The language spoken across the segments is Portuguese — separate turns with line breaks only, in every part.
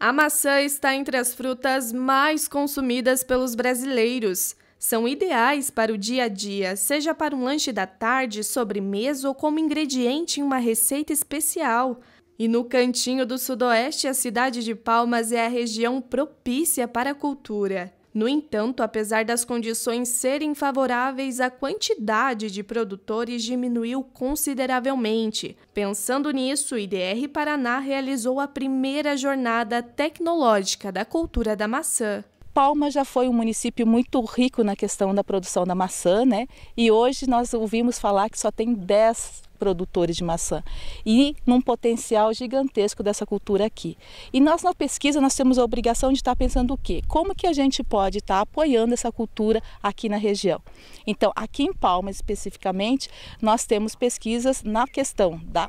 A maçã está entre as frutas mais consumidas pelos brasileiros. São ideais para o dia a dia, seja para um lanche da tarde, sobremesa ou como ingrediente em uma receita especial. E no cantinho do Sudoeste, a cidade de Palmas é a região propícia para a cultura. No entanto, apesar das condições serem favoráveis, a quantidade de produtores diminuiu consideravelmente. Pensando nisso, o IDR Paraná realizou a primeira jornada
tecnológica da cultura da maçã. Palma já foi um município muito rico na questão da produção da maçã, né? E hoje nós ouvimos falar que só tem 10 produtores de maçã e num potencial gigantesco dessa cultura aqui. E nós na pesquisa nós temos a obrigação de estar pensando o quê? Como que a gente pode estar apoiando essa cultura aqui na região? Então, aqui em Palmas especificamente, nós temos pesquisas na questão da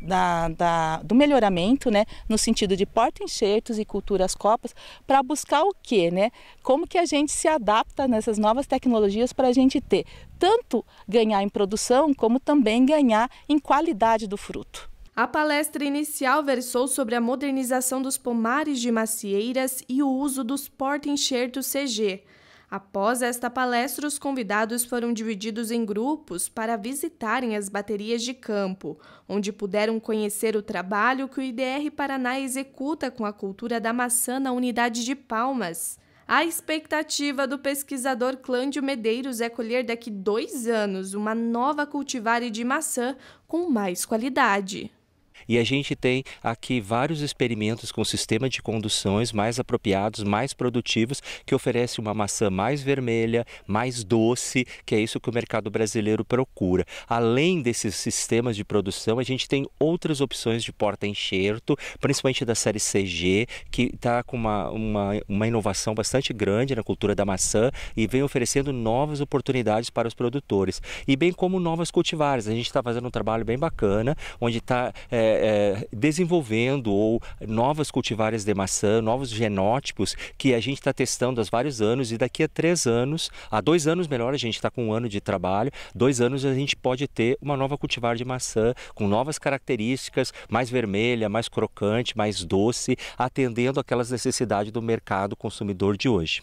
da, da, do melhoramento, né, no sentido de porta-enxertos e culturas copas, para buscar o quê? Né? Como que a gente se adapta nessas novas tecnologias para a gente ter tanto ganhar em produção, como também ganhar em qualidade do fruto.
A palestra inicial versou sobre a modernização dos pomares de macieiras e o uso dos porta-enxertos CG. Após esta palestra, os convidados foram divididos em grupos para visitarem as baterias de campo, onde puderam conhecer o trabalho que o IDR Paraná executa com a cultura da maçã na unidade de Palmas. A expectativa do pesquisador Clândio Medeiros é colher daqui dois anos uma nova cultivar de maçã com mais qualidade.
E a gente tem aqui vários experimentos com sistema de conduções mais apropriados, mais produtivos, que oferece uma maçã mais vermelha, mais doce, que é isso que o mercado brasileiro procura. Além desses sistemas de produção, a gente tem outras opções de porta-enxerto, principalmente da série CG, que está com uma, uma, uma inovação bastante grande na cultura da maçã e vem oferecendo novas oportunidades para os produtores, e bem como novas cultivares. A gente está fazendo um trabalho bem bacana, onde está. É, eh, é, é, desenvolvendo ou novas cultivares de maçã, novos genótipos que a gente está testando há vários anos e daqui a três anos, há dois anos melhor, a gente está com um ano de trabalho, dois anos a gente pode ter uma nova cultivar de maçã com novas características, mais vermelha, mais crocante, mais doce, atendendo aquelas necessidades do mercado consumidor de hoje.